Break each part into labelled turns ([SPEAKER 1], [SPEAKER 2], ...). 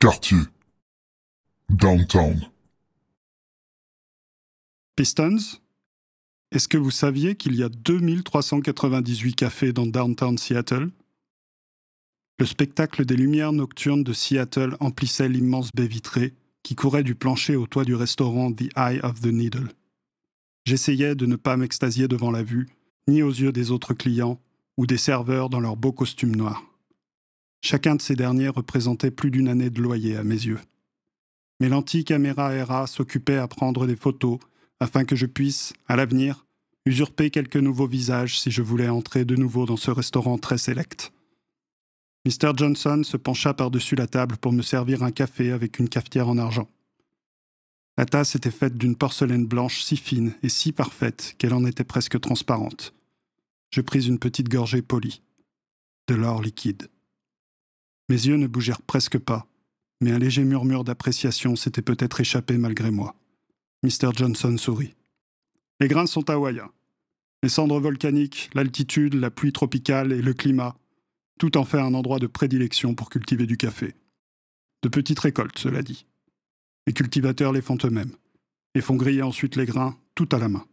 [SPEAKER 1] Quartier. Downtown. Pistons Est-ce que vous saviez qu'il y a 2398 cafés dans Downtown Seattle Le spectacle des lumières nocturnes de Seattle emplissait l'immense baie vitrée qui courait du plancher au toit du restaurant The Eye of the Needle. J'essayais de ne pas m'extasier devant la vue, ni aux yeux des autres clients ou des serveurs dans leurs beaux costumes noirs. Chacun de ces derniers représentait plus d'une année de loyer à mes yeux. Mais l'antique caméra s'occupait à prendre des photos afin que je puisse, à l'avenir, usurper quelques nouveaux visages si je voulais entrer de nouveau dans ce restaurant très sélect. Mr. Johnson se pencha par-dessus la table pour me servir un café avec une cafetière en argent. La tasse était faite d'une porcelaine blanche si fine et si parfaite qu'elle en était presque transparente. Je pris une petite gorgée polie. De l'or liquide. Mes yeux ne bougèrent presque pas, mais un léger murmure d'appréciation s'était peut-être échappé malgré moi. Mr. Johnson sourit. Les grains sont hawaïens. Les cendres volcaniques, l'altitude, la pluie tropicale et le climat, tout en fait un endroit de prédilection pour cultiver du café. De petites récoltes, cela dit. Les cultivateurs les font eux-mêmes, et font griller ensuite les grains, tout à la main.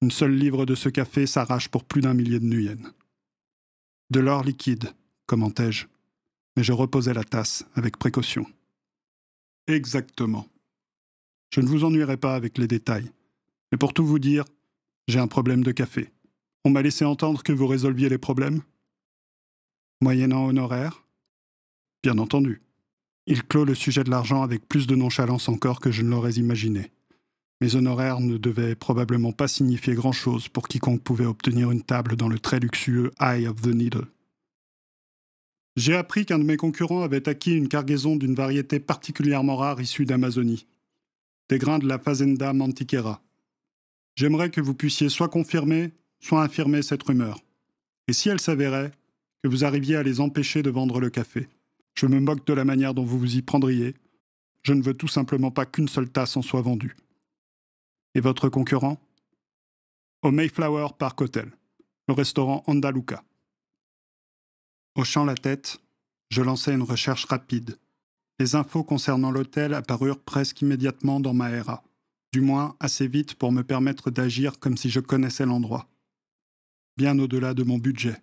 [SPEAKER 1] Une seule livre de ce café s'arrache pour plus d'un millier de nuyennes. De l'or liquide, commentai-je, mais je reposais la tasse avec précaution. Exactement. Je ne vous ennuierai pas avec les détails. Mais pour tout vous dire, j'ai un problème de café. On m'a laissé entendre que vous résolviez les problèmes Moyennant honoraire Bien entendu. Il clôt le sujet de l'argent avec plus de nonchalance encore que je ne l'aurais imaginé. Mes honoraires ne devaient probablement pas signifier grand-chose pour quiconque pouvait obtenir une table dans le très luxueux Eye of the Needle j'ai appris qu'un de mes concurrents avait acquis une cargaison d'une variété particulièrement rare issue d'Amazonie, des grains de la Fazenda Mantiquera. J'aimerais que vous puissiez soit confirmer, soit infirmer cette rumeur, et si elle s'avérait, que vous arriviez à les empêcher de vendre le café. Je me moque de la manière dont vous vous y prendriez. Je ne veux tout simplement pas qu'une seule tasse en soit vendue. Et votre concurrent Au Mayflower Park Hotel, le restaurant Andaluca. Hochant la tête, je lançai une recherche rapide. Les infos concernant l'hôtel apparurent presque immédiatement dans ma era, du moins assez vite pour me permettre d'agir comme si je connaissais l'endroit. Bien au-delà de mon budget.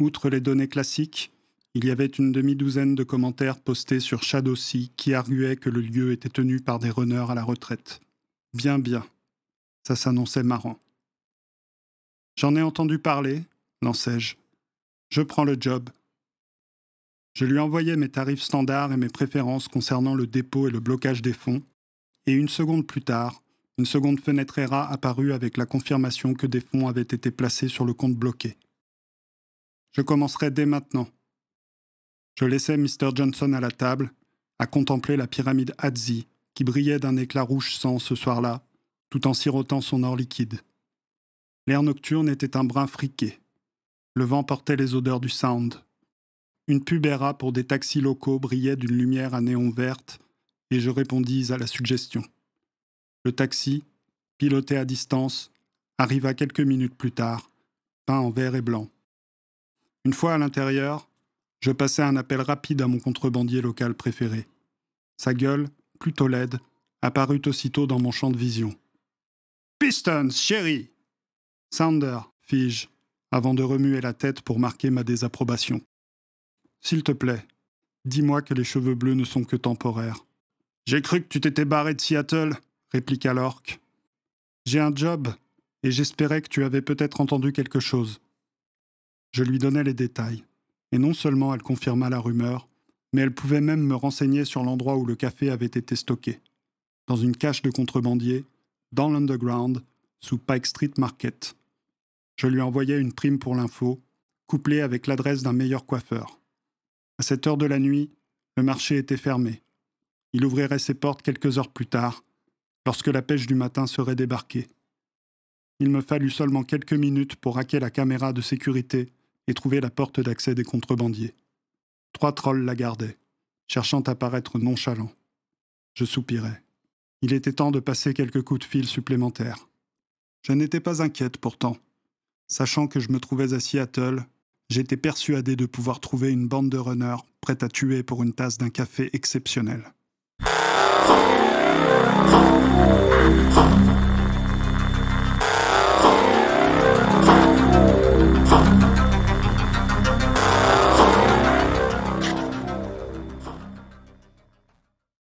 [SPEAKER 1] Outre les données classiques, il y avait une demi-douzaine de commentaires postés sur Sea qui arguaient que le lieu était tenu par des runners à la retraite. Bien, bien. Ça s'annonçait marrant. J'en ai entendu parler, lançai-je. Je prends le job. Je lui envoyais mes tarifs standards et mes préférences concernant le dépôt et le blocage des fonds, et une seconde plus tard, une seconde fenêtre ERA apparut avec la confirmation que des fonds avaient été placés sur le compte bloqué. Je commencerai dès maintenant. Je laissai Mr. Johnson à la table, à contempler la pyramide Hadzi, qui brillait d'un éclat rouge sang ce soir-là, tout en sirotant son or liquide. L'air nocturne était un brin friqué. Le vent portait les odeurs du Sound. Une pubéra pour des taxis locaux brillait d'une lumière à néon verte, et je répondis à la suggestion. Le taxi, piloté à distance, arriva quelques minutes plus tard, peint en vert et blanc. Une fois à l'intérieur, je passai un appel rapide à mon contrebandier local préféré. Sa gueule, plutôt laide, apparut aussitôt dans mon champ de vision. Pistons, chérie Sounder, fis-je, avant de remuer la tête pour marquer ma désapprobation. S'il te plaît, dis-moi que les cheveux bleus ne sont que temporaires. J'ai cru que tu t'étais barré de Seattle, répliqua l'orque. J'ai un job, et j'espérais que tu avais peut-être entendu quelque chose. Je lui donnai les détails, et non seulement elle confirma la rumeur, mais elle pouvait même me renseigner sur l'endroit où le café avait été stocké, dans une cache de contrebandiers, dans l'underground, sous Pike Street Market je lui envoyais une prime pour l'info, couplée avec l'adresse d'un meilleur coiffeur. À cette heure de la nuit, le marché était fermé. Il ouvrirait ses portes quelques heures plus tard, lorsque la pêche du matin serait débarquée. Il me fallut seulement quelques minutes pour hacker la caméra de sécurité et trouver la porte d'accès des contrebandiers. Trois trolls la gardaient, cherchant à paraître nonchalant. Je soupirais. Il était temps de passer quelques coups de fil supplémentaires. Je n'étais pas inquiète pourtant. Sachant que je me trouvais à Seattle, j'étais persuadé de pouvoir trouver une bande de runners prête à tuer pour une tasse d'un café exceptionnel.